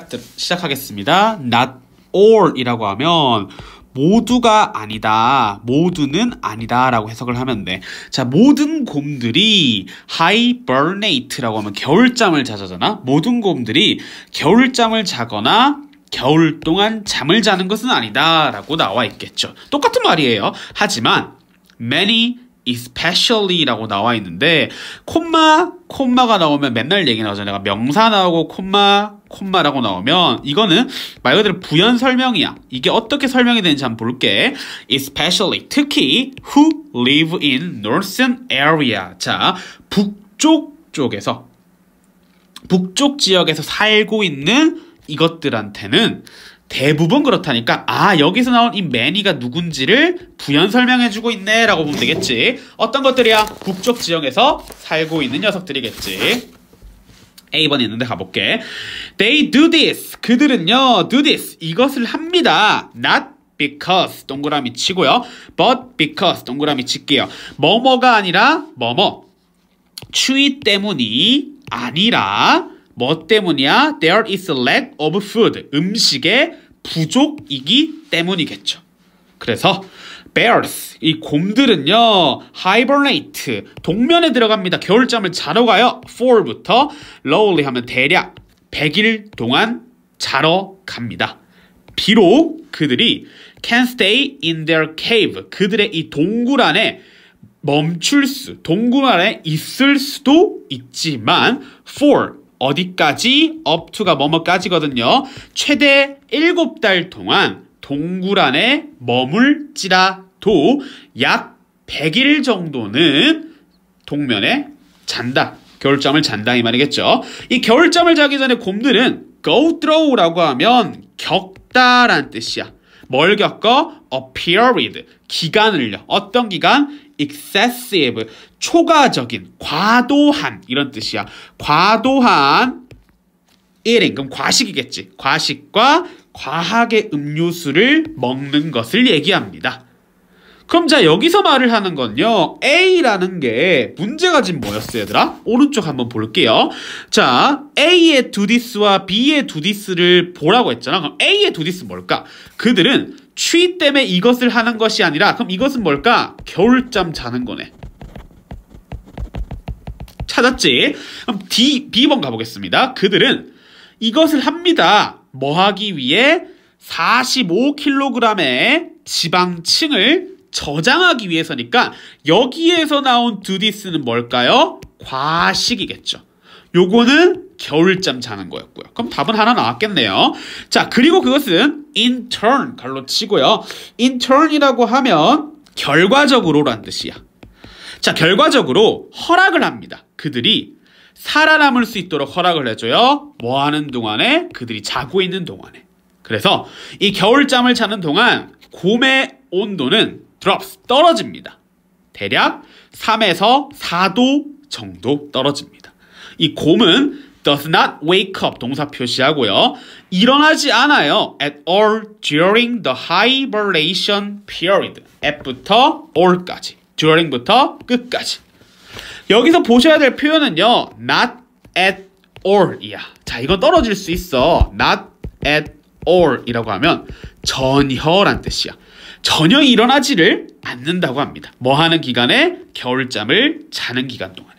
시작 시작하겠습니다. Not all이라고 하면 모두가 아니다. 모두는 아니다. 라고 해석을 하면 돼. 자, 모든 곰들이 hibernate라고 하면 겨울잠을 자자잖아? 모든 곰들이 겨울잠을 자거나 겨울 동안 잠을 자는 것은 아니다. 라고 나와 있겠죠. 똑같은 말이에요. 하지만, many especially라고 나와 있는데, 콤마, 콤마가 나오면 맨날 얘기 나오잖아. 내가 명사 나오고, 콤마, 콤마라고 나오면 이거는 말 그대로 부연 설명이야. 이게 어떻게 설명이 되는지 한번 볼게. Especially 특히 who live in northern area. 자, 북쪽 쪽에서 북쪽 지역에서 살고 있는 이것들한테는 대부분 그렇다니까 아 여기서 나온 이 매니가 누군지를 부연 설명해주고 있네라고 보면 되겠지 어떤 것들이야 북쪽 지역에서 살고 있는 녀석들이겠지 A번에 있는데 가볼게. They do this. 그들은요, do this. 이것을 합니다. Not because 동그라미 치고요. but because 동그라미 칠게요. 뭐뭐가 아니라 뭐뭐. 추위 때문이 아니라 뭐 때문이야? There is a lack of food. 음식의 부족이기 때문이겠죠. 그래서 bears 이 곰들은요 hibernate 동면에 들어갑니다. 겨울잠을 자러 가요. for부터 lowly 하면 대략 100일 동안 자러 갑니다. 비록 그들이 can stay in their cave 그들의 이 동굴 안에 멈출 수, 동굴 안에 있을 수도 있지만 for 어디까지 up to가 뭐뭐까지거든요. 최대 7달 동안 동굴 안에 머물지라 도약 100일 정도는 동면에 잔다. 겨울잠을 잔다 이 말이겠죠. 이 겨울잠을 자기 전에 곰들은 go through라고 하면 겪다란 뜻이야. 뭘 겪어? a period, 기간을요. 어떤 기간? excessive, 초과적인, 과도한 이런 뜻이야. 과도한 eating, 그럼 과식이겠지. 과식과 과하게 음료수를 먹는 것을 얘기합니다. 그럼 자 여기서 말을 하는 건요 A라는 게 문제가 지금 뭐였어 얘들아? 오른쪽 한번 볼게요 자 A의 두디스와 B의 두디스를 보라고 했잖아 그럼 A의 두디스 뭘까? 그들은 추위 때문에 이것을 하는 것이 아니라 그럼 이것은 뭘까? 겨울잠 자는 거네 찾았지? 그럼 D, B번 가보겠습니다 그들은 이것을 합니다 뭐 하기 위해 45kg의 지방층을 저장하기 위해서니까 여기에서 나온 두디스는 뭘까요? 과식이겠죠. 요거는 겨울잠 자는 거였고요. 그럼 답은 하나 나왔겠네요. 자, 그리고 그것은 in turn 갈로 치고요. in turn이라고 하면 결과적으로란 뜻이야. 자, 결과적으로 허락을 합니다. 그들이 살아남을 수 있도록 허락을 해줘요. 뭐 하는 동안에? 그들이 자고 있는 동안에. 그래서 이 겨울잠을 자는 동안 곰의 온도는 d r 스 떨어집니다. 대략 3에서 4도 정도 떨어집니다. 이 곰은 does not wake up 동사 표시하고요. 일어나지 않아요. at all during the hibernation period. at부터 all까지. during부터 끝까지. 여기서 보셔야 될 표현은요. not at all이야. 자, 이거 떨어질 수 있어. not at all 이라고 하면 전혀란 뜻이야. 전혀 일어나지를 않는다고 합니다. 뭐 하는 기간에 겨울잠을 자는 기간 동안에.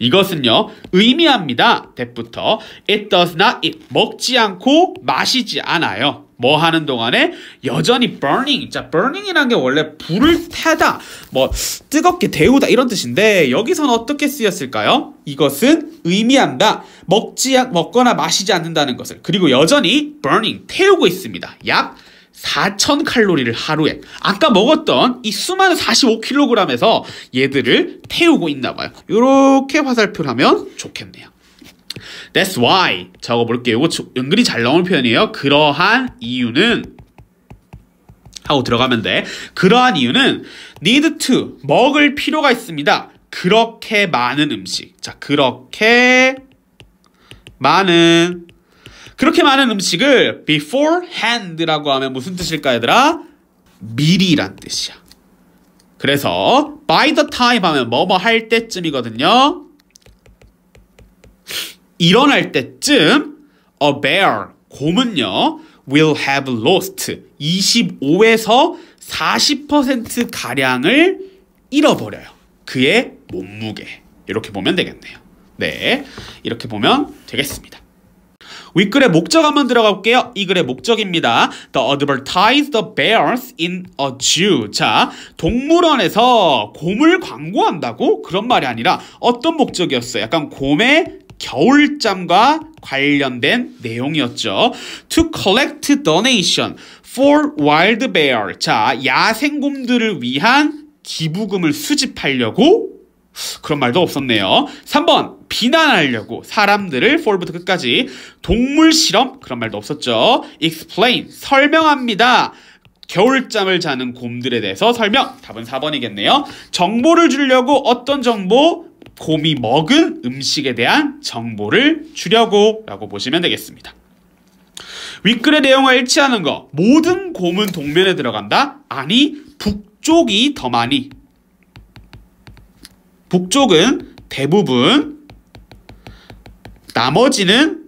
이것은요 의미합니다. 대부터 it does not eat 먹지 않고 마시지 않아요. 뭐 하는 동안에 여전히 burning 자 burning이란 게 원래 불을 태다 뭐 뜨겁게 데우다 이런 뜻인데 여기선 어떻게 쓰였을까요? 이것은 의미한다 먹지 먹거나 마시지 않는다는 것을 그리고 여전히 burning 태우고 있습니다. 약4 0 0 0 칼로리를 하루에 아까 먹었던 이 수많은 45kg에서 얘들을 태우고 있나 봐요. 이렇게 화살표를 하면 좋겠네요. That's why 적어볼게요. 이거 은근히 잘 나오는 표현이에요. 그러한 이유는 하고 들어가면 돼. 그러한 이유는 need to 먹을 필요가 있습니다. 그렇게 많은 음식. 자, 그렇게 많은 그렇게 많은 음식을 beforehand라고 하면 무슨 뜻일까 얘들아? 미리란 뜻이야. 그래서 by the time 하면 뭐뭐 뭐 할 때쯤이거든요. 일어날 때쯤 a bear 곰은요 will have lost 25에서 40% 가량을 잃어버려요. 그의 몸무게 이렇게 보면 되겠네요. 네 이렇게 보면 되겠습니다. 윗글의 목적 한번 들어가 볼게요. 이 글의 목적입니다. The advertise the bears in a zoo. 자, 동물원에서 곰을 광고한다고? 그런 말이 아니라 어떤 목적이었어요? 약간 곰의 겨울잠과 관련된 내용이었죠. To collect donation for wild bear. 자, 야생곰들을 위한 기부금을 수집하려고 그런 말도 없었네요. 3번 비난하려고 사람들을 4부터 끝까지 동물 실험 그런 말도 없었죠. explain 설명합니다. 겨울잠을 자는 곰들에 대해서 설명. 답은 4번이겠네요. 정보를 주려고 어떤 정보? 곰이 먹은 음식에 대한 정보를 주려고 라고 보시면 되겠습니다. 윗글의 내용과 일치하는 거. 모든 곰은 동면에 들어간다? 아니, 북쪽이 더 많이 북쪽은 대부분 나머지는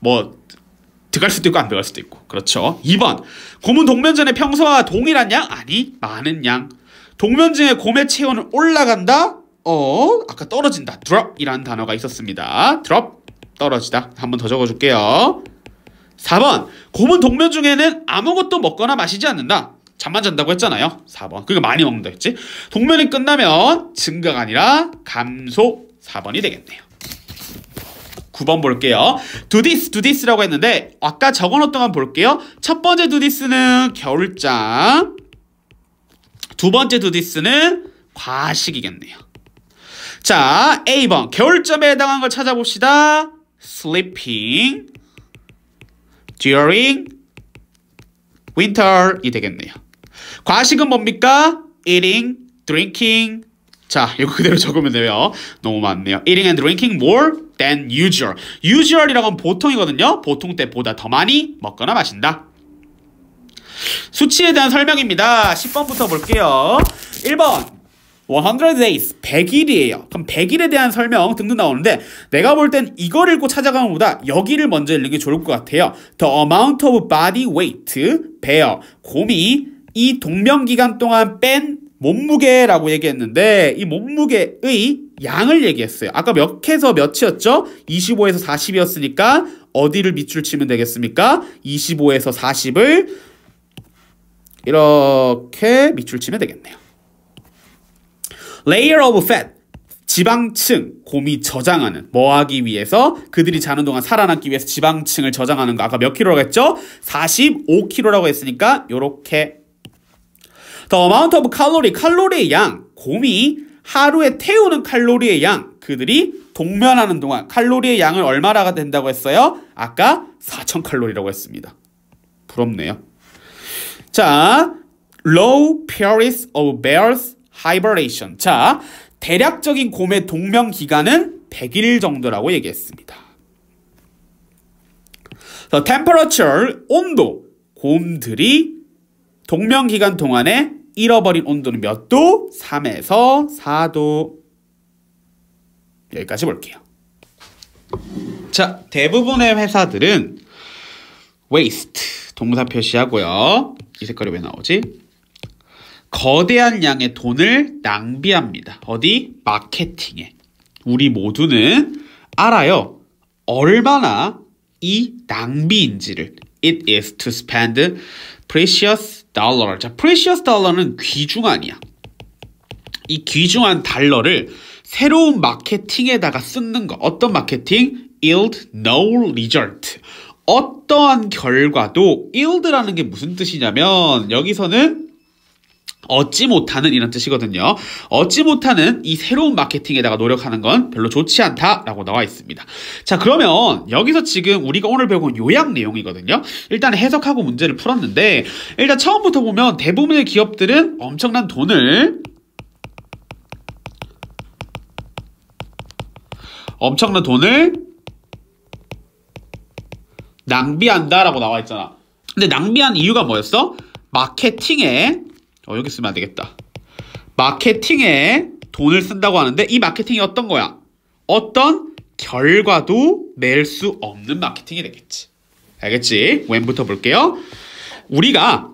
뭐 들어갈 수도 있고 안 들어갈 수도 있고 그렇죠. 2번 고문 동면전의 평소와 동일한 양? 아니 많은 양. 동면증의 곰의 체온은 올라간다? 어 아까 떨어진다 drop이라는 단어가 있었습니다. drop 떨어지다 한 번 더 적어줄게요. 4번 곰은 동면 중에는 아무것도 먹거나 마시지 않는다. 잠만 잔다고 했잖아요. 4번. 그러니까 많이 먹는다 했지. 동면이 끝나면 증가가 아니라 감소 4번이 되겠네요. 9번 볼게요. 두디스, 두디스라고 했는데 아까 적어놓던 거 볼게요. 첫 번째 두디스는 겨울장, 두 번째 두디스는 과식이겠네요. 자, A번 겨울점에 해당한 걸 찾아봅시다. sleeping during winter이 되겠네요. 과식은 뭡니까? eating, drinking. 자, 이거 그대로 적으면 돼요. 너무 많네요. eating and drinking more than usual. usual이라고 하면 보통이거든요. 보통 때보다 더 많이 먹거나 마신다. 수치에 대한 설명입니다. 10번부터 볼게요. 1번. 100 days, 100일이에요. 그럼 100일에 대한 설명 등등 나오는데 내가 볼 땐 이걸 읽고 찾아가는 보다 여기를 먼저 읽는 게 좋을 것 같아요. The amount of body weight, 배어, 곰이 이 동명 기간 동안 뺀 몸무게라고 얘기했는데 이 몸무게의 양을 얘기했어요. 아까 몇 캐서 몇이었죠? 25에서 40이었으니까 어디를 밑줄 치면 되겠습니까? 25에서 40을 이렇게 밑줄 치면 되겠네요. layer of fat 지방층 곰이 저장하는 뭐 하기 위해서 그들이 자는 동안 살아남기 위해서 지방층을 저장하는 거 아까 몇 킬로라고 했죠? 45킬로라고 했으니까 요렇게 The amount of calorie, 칼로리의 양, 곰이 하루에 태우는 칼로리의 양, 그들이 동면하는 동안 칼로리의 양을 얼마나가 된다고 했어요? 아까 4,000칼로리라고 했습니다. 부럽네요. 자, low periods of bears hibernation. 자, 대략적인 곰의 동면 기간은 100일 정도라고 얘기했습니다. The temperature, 온도, 곰들이 동명 기간 동안에 잃어버린 온도는 몇 도? 3에서 4도. 여기까지 볼게요. 자, 대부분의 회사들은 waste 동사 표시하고요. 이 색깔이 왜 나오지? 거대한 양의 돈을 낭비합니다. 어디? 마케팅에. 우리 모두는 알아요. 얼마나 이 낭비인지를. It is to spend precious 달러를 자프레시 c 스 달러는 귀중 아니야. 이 귀중한 달러를 새로운 마케팅에다가 쓰는 거. 어떤 마케팅? yield no result. 어떠한 결과도 yield라는 게 무슨 뜻이냐면 여기서는 얻지 못하는 이런 뜻이거든요. 얻지 못하는 이 새로운 마케팅에다가 노력하는 건 별로 좋지 않다라고 나와 있습니다. 자, 그러면 여기서 지금 우리가 오늘 배운 요약 내용이거든요. 일단 해석하고 문제를 풀었는데 일단 처음부터 보면 대부분의 기업들은 엄청난 돈을 엄청난 돈을 낭비한다라고 나와 있잖아. 근데 낭비한 이유가 뭐였어? 마케팅에 어, 여기 쓰면 안 되겠다. 마케팅에 돈을 쓴다고 하는데 이 마케팅이 어떤 거야? 어떤 결과도 낼 수 없는 마케팅이 되겠지. 알겠지? w 부터 볼게요. 우리가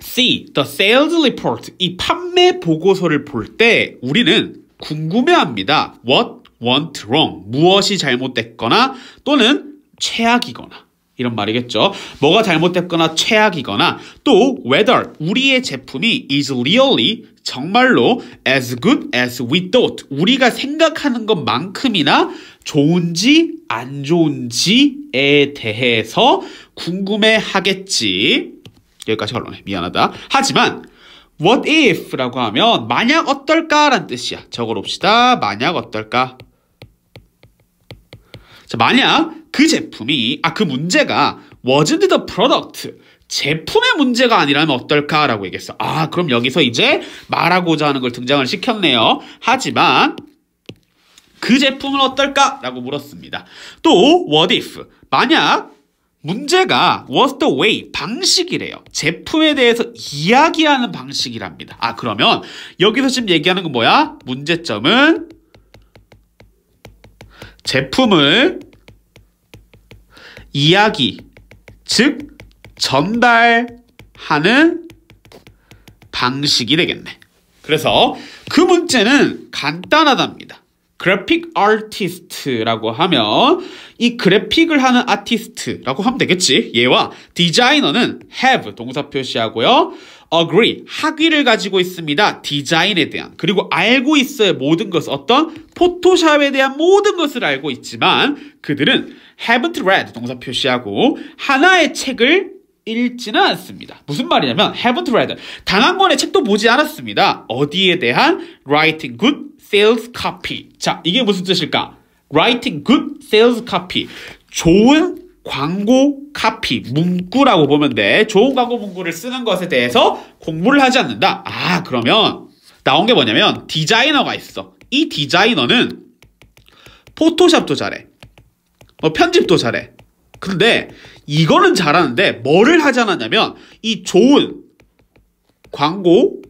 see the sales report 이 판매 보고서를 볼 때 우리는 궁금해합니다. what went wrong 무엇이 잘못됐거나 또는 최악이거나 이런 말이겠죠. 뭐가 잘못됐거나 최악이거나 또 whether 우리의 제품이 is really 정말로 as good as we thought 우리가 생각하는 것만큼이나 좋은지 안 좋은지에 대해서 궁금해 하겠지. 여기까지 결론해. 미안하다. 하지만 what if라고 하면 만약 어떨까라는 뜻이야. 적어봅시다. 만약 어떨까? 자, 만약 그 제품이 아 그 문제가 wasn't the product 제품의 문제가 아니라면 어떨까라고 얘기했어. 아 그럼 여기서 이제 말하고자 하는 걸 등장을 시켰네요. 하지만 그 제품은 어떨까라고 물었습니다. 또 what if 만약 문제가 was the way 방식이래요. 제품에 대해서 이야기하는 방식이랍니다. 아 그러면 여기서 지금 얘기하는 건 뭐야? 문제점은 제품을 이야기, 즉 전달하는 방식이 되겠네. 그래서 그 문제는 간단하답니다. 그래픽 아티스트라고 하면 이 그래픽을 하는 아티스트라고 하면 되겠지. 얘와 디자이너는 have 동사 표시하고요. agree, 학위를 가지고 있습니다. 디자인에 대한. 그리고 알고 있어야 모든 것을 어떤 포토샵에 대한 모든 것을 알고 있지만 그들은 haven't read 동사 표시하고 하나의 책을 읽지는 않습니다. 무슨 말이냐면 haven't read 단한 권의 책도 보지 않았습니다. 어디에 대한 writing good sales copy. 자, 이게 무슨 뜻일까? writing good sales copy. 좋은 광고 카피 문구라고 보면 돼. 좋은 광고 문구를 쓰는 것에 대해서 공부를 하지 않는다. 아 그러면 나온 게 뭐냐면 디자이너가 있어. 이 디자이너는 포토샵도 잘해. 뭐 편집도 잘해. 근데 이거는 잘하는데 뭐를 하지 않았냐면 이 좋은 광고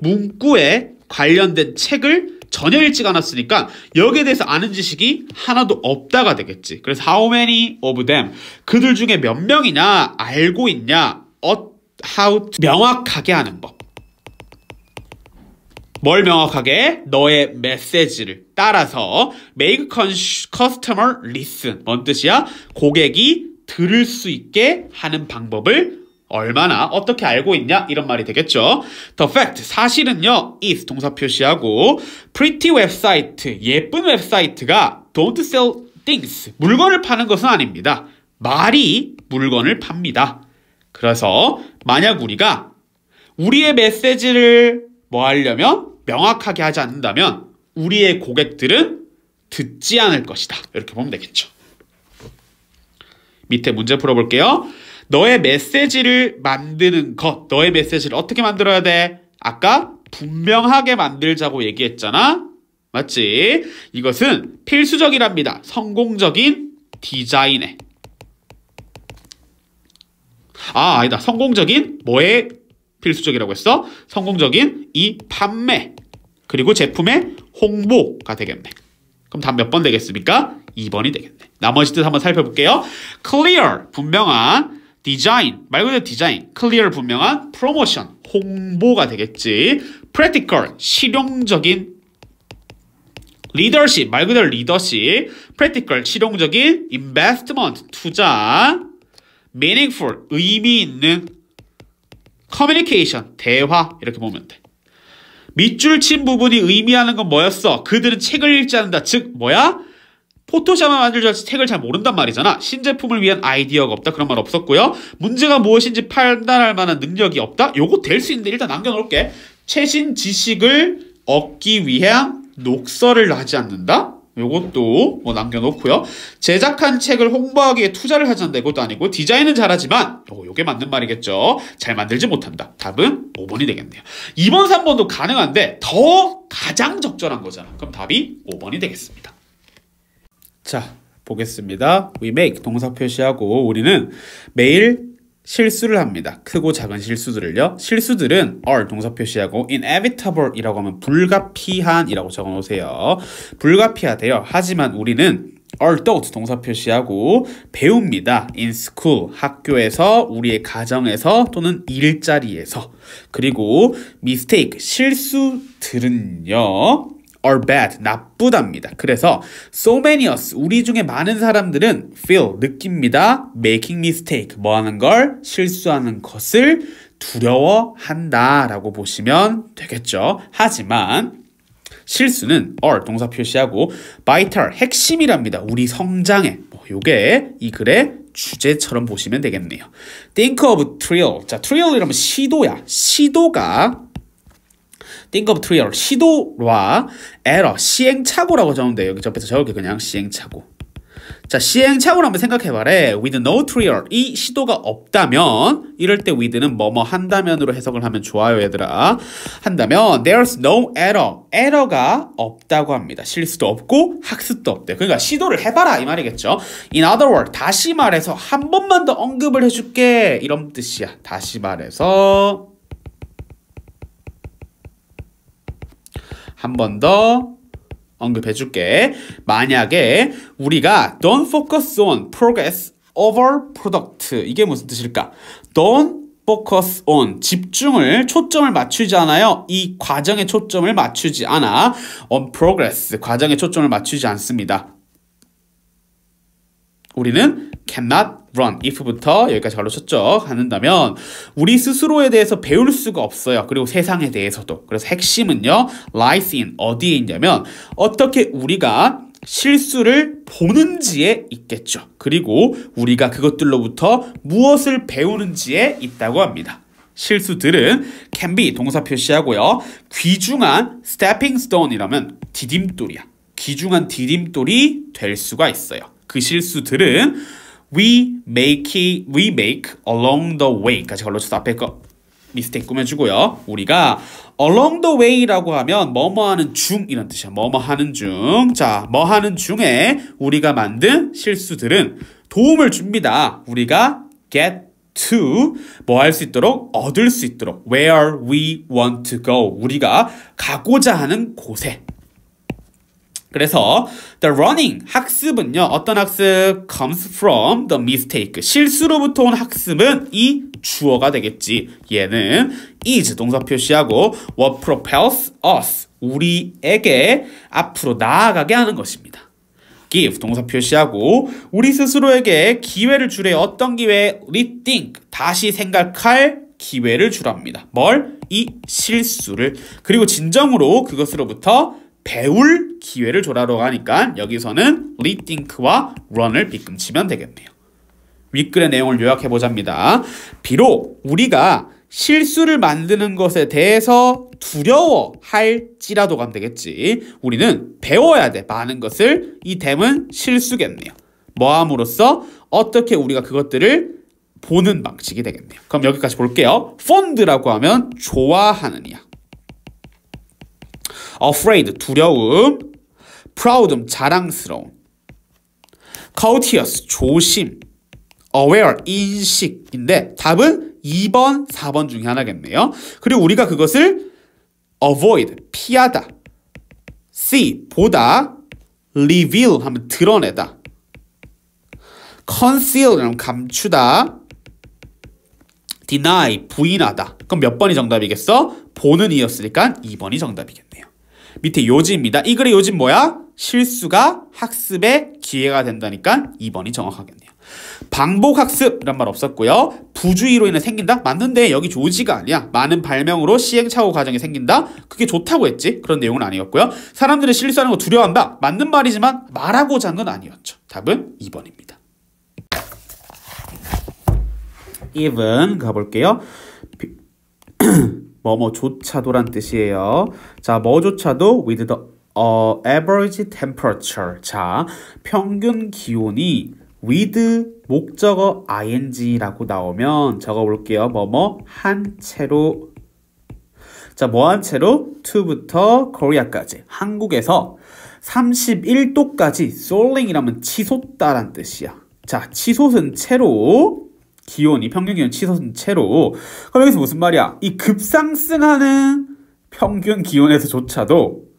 문구에 관련된 책을 전혀 읽지 않았으니까 여기에 대해서 아는 지식이 하나도 없다가 되겠지. 그래서 how many of them 그들 중에 몇 명이나 알고 있냐? 어, how to 명확하게 하는 법. 뭘 명확하게 너의 메시지를 따라서 make customer listen 뭔 뜻이야? 고객이 들을 수 있게 하는 방법을 얼마나 어떻게 알고 있냐 이런 말이 되겠죠. The fact 사실은요 is 동사 표시하고 pretty 웹사이트 예쁜 웹사이트가 don't sell things 물건을 파는 것은 아닙니다. 말이 물건을 팝니다. 그래서 만약 우리가 우리의 메시지를 뭐 하려면 명확하게 하지 않는다면 우리의 고객들은 듣지 않을 것이다. 이렇게 보면 되겠죠. 밑에 문제 풀어볼게요. 너의 메시지를 만드는 것. 너의 메시지를 어떻게 만들어야 돼? 아까 분명하게 만들자고 얘기했잖아. 맞지? 이것은 필수적이랍니다. 성공적인 디자인에. 아, 아니다. 성공적인 뭐에 필수적이라고 했어? 성공적인 이 판매. 그리고 제품의 홍보가 되겠네. 그럼 답 몇 번 되겠습니까? 2번이 되겠네. 나머지 뜻 한번 살펴볼게요. clear, 분명한. 디자인 말 그대로 디자인 클리어 분명한 프로모션 홍보가 되겠지 프레티컬 실용적인 리더십 말 그대로 리더십 프레티컬 실용적인 인베스트먼트 투자 meaningful 의미 있는 커뮤니케이션 대화 이렇게 보면 돼 밑줄 친 부분이 의미하는 건 뭐였어? 그들은 책을 읽지 않는다 즉 뭐야? 포토샵만 만들 줄 알지 책을 잘 모른단 말이잖아. 신제품을 위한 아이디어가 없다. 그런 말 없었고요. 문제가 무엇인지 판단할 만한 능력이 없다. 요거 될 수 있는데 일단 남겨놓을게. 최신 지식을 얻기 위한 녹서를 하지 않는다. 요것도 뭐 남겨놓고요. 제작한 책을 홍보하기에 투자를 하지 않는다. 이것도 아니고 디자인은 잘하지만 어, 요게 맞는 말이겠죠. 잘 만들지 못한다. 답은 5번이 되겠네요. 2번, 3번도 가능한데 더 가장 적절한 거잖아. 그럼 답이 5번이 되겠습니다. 자, 보겠습니다. We make 동사 표시하고 우리는 매일 실수를 합니다. 크고 작은 실수들을요. 실수들은 are 동사 표시하고 inevitable이라고 하면 불가피한이라고 적어놓으세요. 불가피하대요. 하지만 우리는 a l u g h 동사 표시하고 배웁니다. in school 학교에서 우리의 가정에서 또는 일자리에서 그리고 mistake 실수들은요. or bad, 나쁘답니다. 그래서 so many us, 우리 중에 많은 사람들은 feel, 느낍니다. making mistake, 뭐 하는 걸, 실수하는 것을 두려워한다 라고 보시면 되겠죠. 하지만 실수는 or 동사 표시하고 vital 핵심이랍니다. 우리 성장에 뭐 요게 이 글의 주제처럼 보시면 되겠네요. Think of t r i l l 자, t r i l l 이러면 시도야. 시도가 think of trial 시도와 error 시행착오라고 적으면 여기 접해서 적을게 그냥 시행착오 자 시행착오를 한번 생각해봐래 with no trial 이 시도가 없다면 이럴 때 with는 뭐뭐 한다면으로 해석을 하면 좋아요 얘들아 한다면 there's no error 에러가 없다고 합니다 실수도 없고 학습도 없대 그러니까 시도를 해봐라 이 말이겠죠 in other words 다시 말해서 한 번만 더 언급을 해줄게 이런 뜻이야 다시 말해서 한번더 언급해 줄게. 만약에 우리가 don't focus on progress over product 이게 무슨 뜻일까? don't focus on 집중을 초점을 맞추지 않아요. 이 과정에 초점을 맞추지 않아 on progress 과정에 초점을 맞추지 않습니다. 우리는 cannot run if부터 여기까지 가로 쳤죠. 하는다면 우리 스스로에 대해서 배울 수가 없어요. 그리고 세상에 대해서도. 그래서 핵심은요. lies in 어디에 있냐면 어떻게 우리가 실수를 보는지에 있겠죠. 그리고 우리가 그것들로부터 무엇을 배우는지에 있다고 합니다. 실수들은 can be 동사 표시하고요. 귀중한 stepping stone이라면 디딤돌이야. 귀중한 디딤돌이 될 수가 있어요. 그 실수들은 we make we make along the way까지 걸러줘서 앞에 거 미스테이크 꾸며주고요. 우리가 along the way라고 하면 뭐뭐 하는 중이란 뜻이야. 뭐뭐 하는 중. 자, 뭐 하는 중에 우리가 만든 실수들은 도움을 줍니다. 우리가 get to 뭐 할 수 있도록 얻을 수 있도록 where we want to go 우리가 가고자 하는 곳에 그래서 the r u n n i n g 학습은요 어떤 학습 comes from the mistake 실수로부터 온 학습은 이 주어가 되겠지 얘는 is 동사 표시하고 what propels us 우리에게 앞으로 나아가게 하는 것입니다 give 동사 표시하고 우리 스스로에게 기회를 주래 어떤 기회 rethink 다시 생각할 기회를 주랍니다 뭘? 이 실수를 그리고 진정으로 그것으로부터 배울 기회를 줘라라고 하니까 여기서는 rethink와 run을 빗금치면 되겠네요. 윗글의 내용을 요약해보자입니다. 비록 우리가 실수를 만드는 것에 대해서 두려워할지라도 감 되겠지. 우리는 배워야 돼. 많은 것을. 이 댐은 실수겠네요. 뭐함으로써 어떻게 우리가 그것들을 보는 방식이 되겠네요. 그럼 여기까지 볼게요. 폰드라고 하면 좋아하느냐. afraid 두려움, proud 자랑스러운, c o u r t e o u s 조심, aware 인식인데 답은 2번, 4번 중에 하나겠네요. 그리고 우리가 그것을 avoid 피하다, see 보다, reveal 하면 드러내다, conceal 하면 감추다, deny 부인하다. 그럼 몇 번이 정답이겠어? 보는 이었으니까 2번이 정답이겠네요. 밑에 요지입니다. 이 글의 요지 뭐야? 실수가 학습의 기회가 된다니까 2번이 정확하겠네요. 반복학습이란 말 없었고요. 부주의로 인해 생긴다? 맞는데 여기 조지가 아니야. 많은 발명으로 시행착오 과정이 생긴다? 그게 좋다고 했지. 그런 내용은 아니었고요. 사람들이 실수하는 거 두려워한다? 맞는 말이지만 말하고자 한 건 아니었죠. 답은 2번입니다. 2번 가볼게요. 뭐뭐조차도란 뜻이에요. 자, 뭐조차도 with the 어, average temperature. 자, 평균 기온이 with 목적어 ing라고 나오면 적어볼게요. 뭐뭐 한 채로 자, 뭐 한 채로 to부터 korea까지 한국에서 31도까지 soaring이라면 치솟다란 뜻이야. 자, 치솟은 채로 기온이 평균 기온 치솟은 채로 그럼 여기서 무슨 말이야? 이 급상승하는 평균 기온에서조차도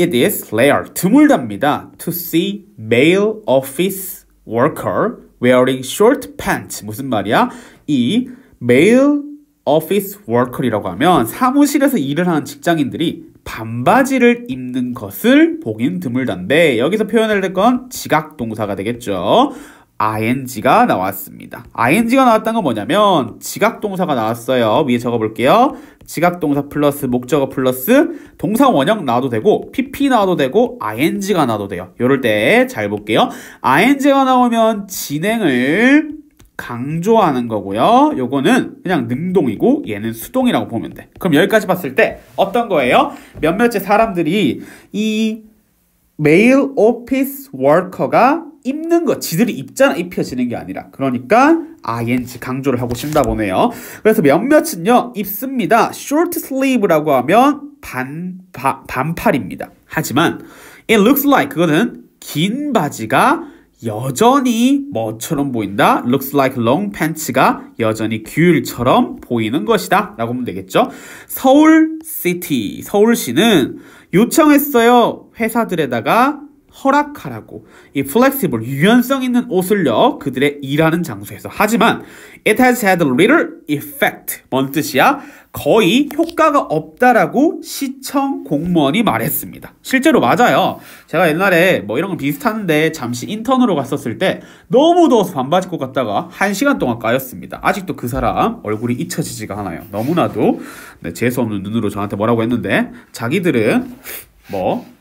It is rare, 드물답니다. To see male office worker wearing short pants. 무슨 말이야? 이 male office worker이라고 하면 사무실에서 일을 하는 직장인들이 반바지를 입는 것을 보긴 드물단데 여기서 표현을 될건 지각 동사가 되겠죠. ing가 나왔습니다. ing가 나왔다는 건 뭐냐면 지각동사가 나왔어요. 위에 적어볼게요. 지각동사 플러스 목적어 플러스 동사 원형 나와도 되고 pp 나와도 되고 ing가 나와도 돼요. 이럴때 잘 볼게요. ing가 나오면 진행을 강조하는 거고요. 요거는 그냥 능동이고 얘는 수동이라고 보면 돼. 그럼 여기까지 봤을 때 어떤 거예요? 몇몇의 사람들이 이 메일 오피스 워커가 입는 거 지들이 입잖아 입혀지는 게 아니라 그러니까 ing 강조를 하고 싶다 보네요 그래서 몇몇은요 입습니다 short sleeve라고 하면 반, 바, 반팔입니다 하지만 it looks like 그거는 긴 바지가 여전히 뭐처럼 보인다? looks like long pants가 여전히 귤처럼 보이는 것이다 라고 하면 되겠죠 서울 시티 서울시는 요청했어요 회사들에다가 허락하라고 이플렉 e x i 유연성 있는 옷을요 그들의 일하는 장소에서 하지만 it has had little effect 뭔 뜻이야? 거의 효과가 없다라고 시청 공무원이 말했습니다. 실제로 맞아요. 제가 옛날에 뭐 이런 거 비슷한데 잠시 인턴으로 갔었을 때 너무 더워서 반바지 입고 갔다가 한 시간 동안 까였습니다. 아직도 그 사람 얼굴이 잊혀지지가 않아요. 너무나도 네, 재수없는 눈으로 저한테 뭐라고 했는데 자기들은 뭐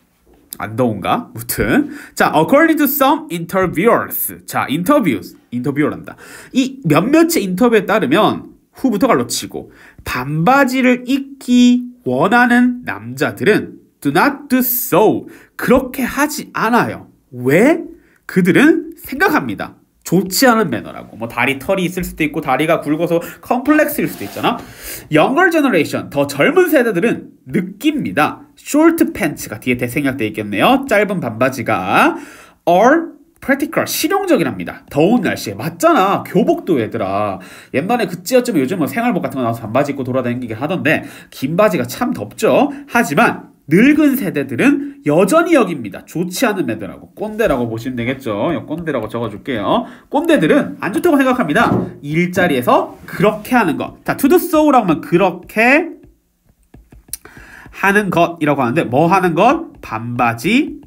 안 더운가? 무튼 자 according to some interviewers 자 interviews 인터뷰란다 이 몇몇의 인터뷰에 따르면 후부터 갈로 치고 반바지를 입기 원하는 남자들은 do not do so 그렇게 하지 않아요 왜? 그들은 생각합니다 좋지 않은 매너라고 뭐 다리 털이 있을 수도 있고 다리가 굵어서 컴플렉스일 수도 있잖아 younger generation 더 젊은 세대들은 느낍니다 s 트팬츠가 뒤에 대생략어 있겠네요. 짧은 반바지가 are practical 실용적이랍니다. 더운 날씨에 맞잖아 교복도 얘들아 옛날에 그찌였지만 요즘은 뭐 생활복 같은 거 나와서 반바지 입고 돌아다니긴 하던데 긴 바지가 참 덥죠. 하지만 늙은 세대들은 여전히 여입니다 좋지 않은 애들하고 꼰대라고 보시면 되겠죠. 꼰대라고 적어줄게요. 꼰대들은 안 좋다고 생각합니다. 일자리에서 그렇게 하는 거. 자, 투 o d 우 so라고 하면 그렇게 하는 것이라고 하는데 뭐 하는 것? 반바지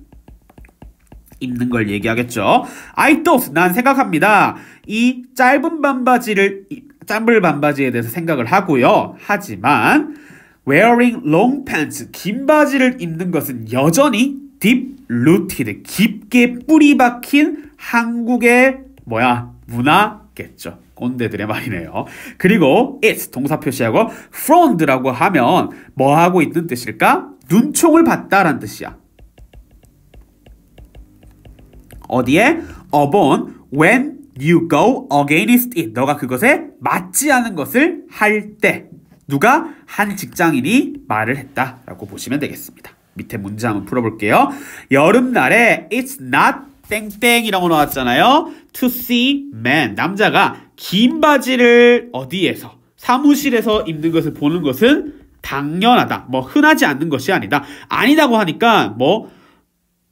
입는 걸 얘기하겠죠. I thought 난 생각합니다. 이 짧은 반바지를 짬블 반바지에 대해서 생각을 하고요. 하지만 wearing long pants 긴 바지를 입는 것은 여전히 deep rooted 깊게 뿌리 박힌 한국의 뭐야 문화겠죠. 꼰대들의 말이네요. 그리고 is 동사 표시하고 front라고 하면 뭐 하고 있는 뜻일까? 눈총을 봤다라는 뜻이야. 어디에? upon when you go against it. 너가 그것에 맞지 않은 것을 할 때. 누가 한 직장인이 말을 했다라고 보시면 되겠습니다. 밑에 문제 한번 풀어볼게요. 여름날에 it's not 땡땡이라고 나왔잖아요. to see man. 남자가 긴 바지를 어디에서 사무실에서 입는 것을 보는 것은 당연하다. 뭐 흔하지 않는 것이 아니다. 아니다고 하니까 뭐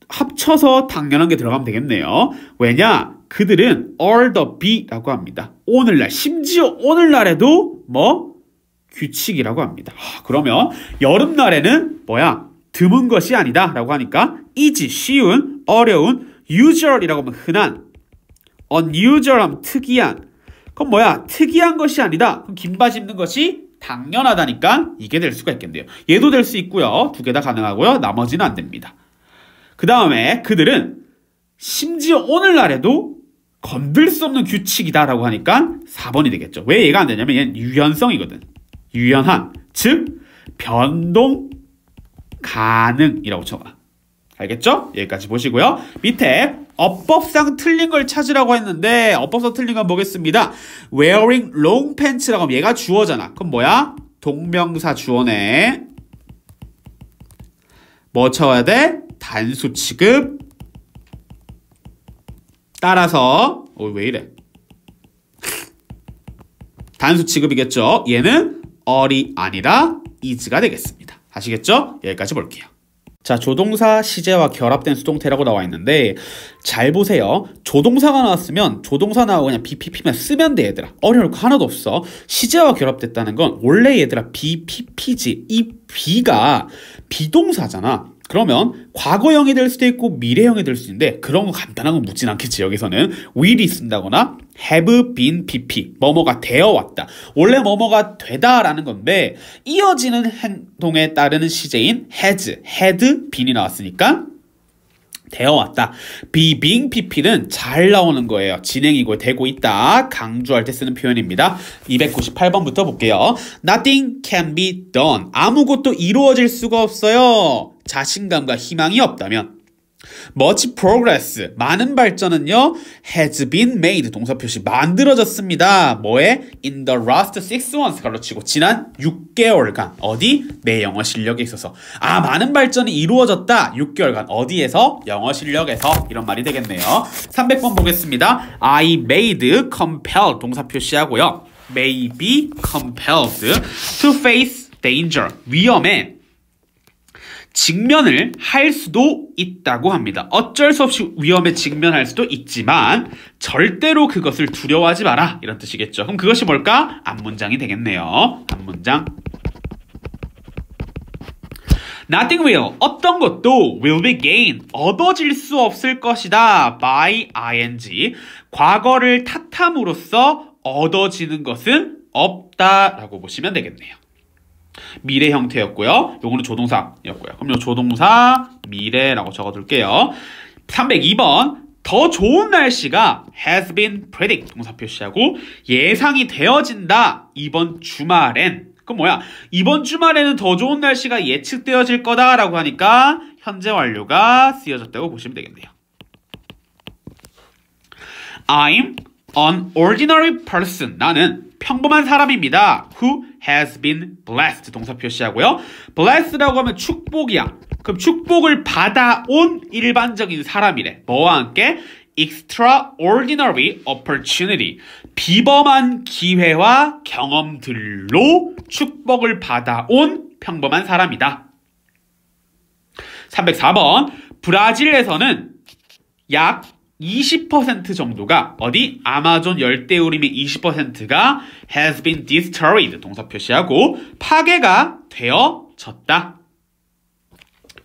합쳐서 당연한 게 들어가면 되겠네요. 왜냐? 그들은 all the be라고 합니다. 오늘날 심지어 오늘날에도 뭐 규칙이라고 합니다. 아, 그러면 여름날에는 뭐야? 드문 것이 아니다라고 하니까 easy 쉬운 어려운 usual이라고 하면 흔한 unusual 하면 특이한 그럼 뭐야? 특이한 것이 아니다. 그럼 긴 바지 입는 것이 당연하다니까 이게 될 수가 있겠네요. 얘도 될 수 있고요. 두 개 다 가능하고요. 나머지는 안 됩니다. 그 다음에 그들은 심지어 오늘날에도 건들 수 없는 규칙이다라고 하니까 4번이 되겠죠. 왜 얘가 안 되냐면 얘는 유연성이거든. 유연한. 즉, 변동 가능이라고 쳐봐. 알겠죠? 여기까지 보시고요. 밑에 업법상 틀린 걸 찾으라고 했는데 업법상 틀린 건 보겠습니다. wearing long pants라고 하면 얘가 주어잖아. 그럼 뭐야? 동명사 주어네. 뭐 쳐야 돼? 단수 취급. 따라서 어, 왜 이래? 단수 취급이겠죠. 얘는 어리 아니라 이즈가 되겠습니다. 아시겠죠? 여기까지 볼게요. 자, 조동사 시제와 결합된 수동태라고 나와 있는데 잘 보세요. 조동사가 나왔으면 조동사 나오고 그냥 BPP만 쓰면 돼, 얘들아. 어려울 거 하나도 없어. 시제와 결합됐다는 건 원래 얘들아 BPP지. 이 B가 비동사잖아. 그러면 과거형이 될 수도 있고 미래형이 될 수 있는데 그런 거 간단한 거 묻진 않겠지 여기서는 will이 쓴다거나 have been pp 뭐뭐가 되어 왔다 원래 뭐뭐가 되다라는 건데 이어지는 행동에 따르는 시제인 has, had, been이 나왔으니까 되어 왔다. be, being, pp는 잘 나오는 거예요. 진행이고 되고 있다. 강조할 때 쓰는 표현입니다. 298번부터 볼게요. Nothing can be done. 아무것도 이루어질 수가 없어요. 자신감과 희망이 없다면 much progress, 많은 발전은요, has been made, 동사 표시 만들어졌습니다. 뭐에? in the last six months, 가로치고 지난 6개월간, 어디? 내 영어 실력에 있어서. 아, 많은 발전이 이루어졌다. 6개월간, 어디에서? 영어 실력에서. 이런 말이 되겠네요. 300번 보겠습니다. I made compelled, 동사 표시하고요. may be compelled to face danger, 위험에 직면을 할 수도 있다고 합니다. 어쩔 수 없이 위험에 직면할 수도 있지만 절대로 그것을 두려워하지 마라 이런 뜻이겠죠. 그럼 그것이 뭘까? 앞문장이 되겠네요. 앞문장 Nothing will 어떤 것도 will be gained 얻어질 수 없을 것이다 by ing 과거를 탓함으로써 얻어지는 것은 없다라고 보시면 되겠네요. 미래 형태였고요. 요거는 조동사였고요. 그럼 요 조동사 미래라고 적어둘게요. 302번 더 좋은 날씨가 has been predict 동사 표시하고 예상이 되어진다 이번 주말엔 그 뭐야 이번 주말에는 더 좋은 날씨가 예측되어질 거다라고 하니까 현재 완료가 쓰여졌다고 보시면 되겠네요. I'm an ordinary person 나는 평범한 사람입니다. Who has been blessed 동사 표시하고요. blessed라고 하면 축복이야. 그럼 축복을 받아온 일반적인 사람이래. 뭐와 함께 extraordinary opportunity 비범한 기회와 경험들로 축복을 받아온 평범한 사람이다. 304번 브라질에서는 약20% 정도가 어디? 아마존 열대우림의 20%가 has been destroyed 동사 표시하고 파괴가 되어졌다.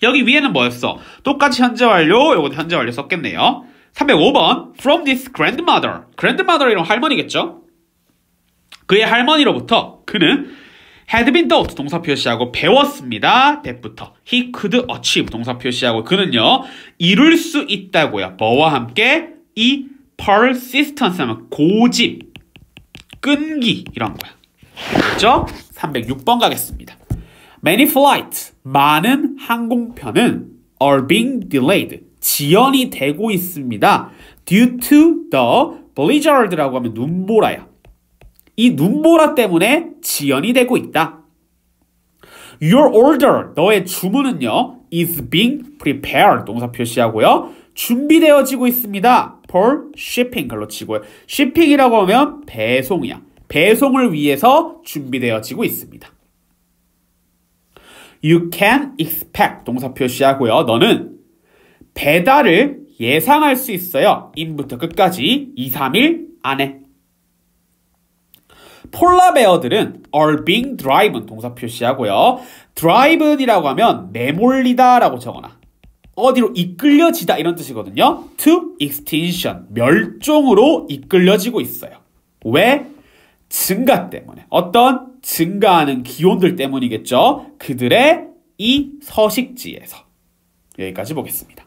여기 위에는 뭐였어? 똑같이 현재 완료, 요것도 현재 완료 썼겠네요. 305번 from this grandmother grandmother 이런 할머니겠죠? 그의 할머니로부터 그는 had been taught 동사 표시하고 배웠습니다. that부터 he could achieve 동사 표시하고 그는요 이룰 수 있다고요. 버와 함께 이 persistence 하면 고집, 끈기 이런 거야. 그렇죠? 306번 가겠습니다. Many flights, 많은 항공편은 are being delayed, 지연이 되고 있습니다. due to the blizzard라고 하면 눈보라야. 이 눈보라 때문에 지연이 되고 있다. Your order, 너의 주문은요, is being prepared, 동사 표시하고요. 준비되어지고 있습니다. for shipping, 글로 치고요. shipping이라고 하면 배송이야. 배송을 위해서 준비되어지고 있습니다. You can expect, 동사 표시하고요. 너는 배달을 예상할 수 있어요. i 부터 끝까지 2, 3일 안에. 폴라베어들은 are being driven 동사 표시하고요. driven이라고 하면 내몰리다라고 적어놔. 어디로 이끌려지다 이런 뜻이거든요. to extinction 멸종으로 이끌려지고 있어요. 왜? 증가 때문에 어떤 증가하는 기온들 때문이겠죠. 그들의 이 서식지에서 여기까지 보겠습니다.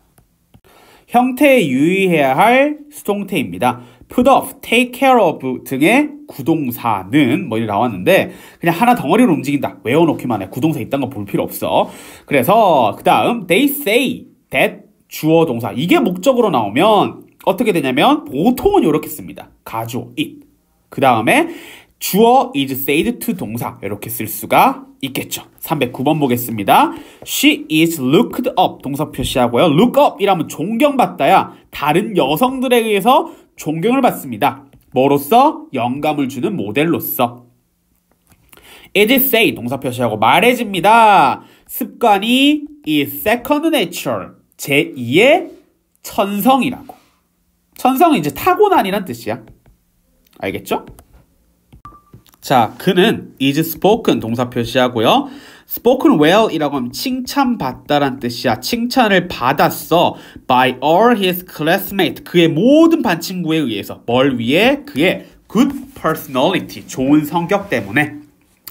형태에 유의해야 할 수동태입니다. put off, take care of 등의 구동사는 뭐 이렇게 나왔는데 그냥 하나 덩어리로 움직인다. 외워놓기만 해. 구동사 있던거볼 필요 없어. 그래서 그 다음 they say that 주어 동사 이게 목적으로 나오면 어떻게 되냐면 보통은 이렇게 씁니다. 가져 it. 그 다음에 주어 is said to 동사 이렇게 쓸 수가 있겠죠. 309번 보겠습니다. She is looked up 동사 표시하고요. look up 이라면 존경받다야 다른 여성들에 의해서 존경을 받습니다. 뭐로서? 영감을 주는 모델로서. It is say 동사 표시하고 말해집니다. 습관이 is second nature 제2의 천성이라고. 천성은 이제 타고난이란 뜻이야. 알겠죠? 자, 그는 is spoken 동사 표시하고요. spoken well이라고 하면 칭찬받다란 뜻이야. 칭찬을 받았어. by all his classmates. 그의 모든 반 친구에 의해서. 뭘 위해? 그의 good personality. 좋은 성격 때문에.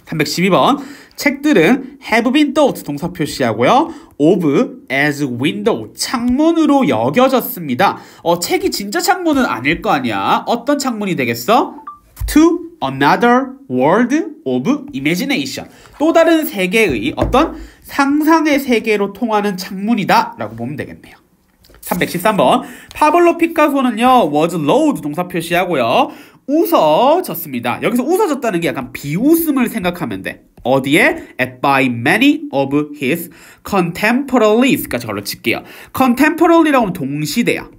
312번. 책들은 have been thought 동사 표시하고요. of as window 창문으로 여겨졌습니다. 어, 책이 진짜 창문은 아닐 거 아니야. 어떤 창문이 되겠어? to another world of imagination. 또 다른 세계의 어떤 상상의 세계로 통하는 창문이다 라고 보면 되겠네요. 313번 파블로 피카소는요 was load 동사 표시하고요 웃어졌습니다. 여기서 웃어졌다는 게 약간 비웃음을 생각하면 돼. 어디에? at by many of his contemporaries까지 걸로 칠게요. contemporary라고 하면 동시대야.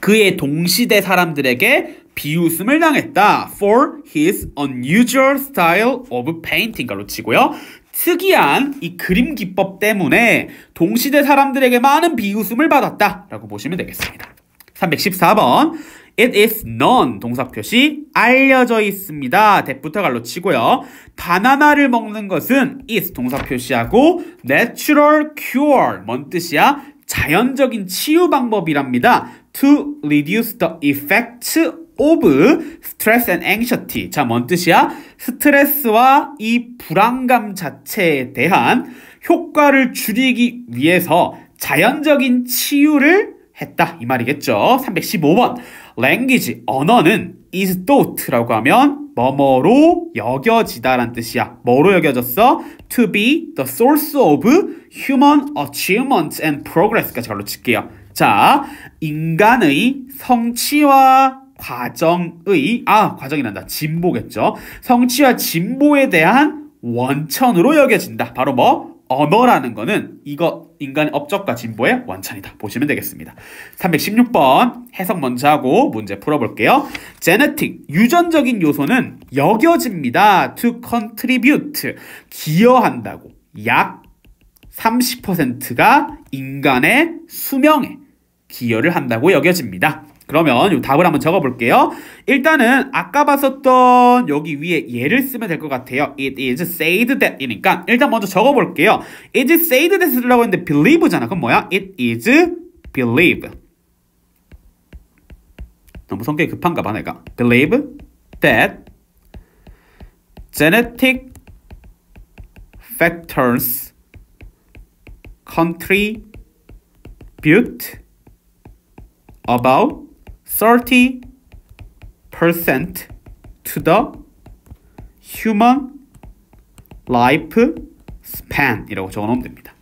그의 동시대 사람들에게 비웃음을 당했다. for his unusual style of painting가로 치고요. 특이한 이 그림 기법 때문에 동시대 사람들에게 많은 비웃음을 받았다. 라고 보시면 되겠습니다. 314번. It is known 동사 표시 알려져 있습니다. 대부터 갈로 치고요. 바나나를 먹는 것은 is 동사 표시하고 natural cure 뭔 뜻이야? 자연적인 치유 방법이랍니다. To reduce the effect s of stress and anxiety. 자, 뭔 뜻이야? 스트레스와 이 불안감 자체에 대한 효과를 줄이기 위해서 자연적인 치유를 했다. 이 말이겠죠. 315번. language, 언어는 is thought라고 하면 뭐뭐로 여겨지다란 뜻이야. 뭐로 여겨졌어? To be the source of human a c h i e v e m e n t and progress까지 걸로 칠게요. 자, 인간의 성취와 과정의 아과정이난다 진보겠죠 성취와 진보에 대한 원천으로 여겨진다 바로 뭐 언어라는 거는 이거 인간의 업적과 진보의 원천이다 보시면 되겠습니다 316번 해석 먼저 하고 문제 풀어볼게요 제네틱 유전적인 요소는 여겨집니다 to contribute 기여한다고 약 30%가 인간의 수명에 기여를 한다고 여겨집니다 그러면 답을 한번 적어볼게요. 일단은 아까 봤었던 여기 위에 예를 쓰면 될 것 같아요. It is said that 이니까 일단 먼저 적어볼게요. It is said that 쓰려고 했는데 believe잖아. 그럼 뭐야? It is believe. 너무 성격이 급한가 봐 내가. Believe that genetic factors contribute about 30% to the human life span 이라고 적어놓으면 됩니다.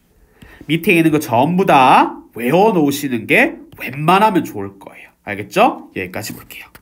밑에 있는 거 전부 다 외워놓으시는 게 웬만하면 좋을 거예요. 알겠죠? 여기까지 볼게요.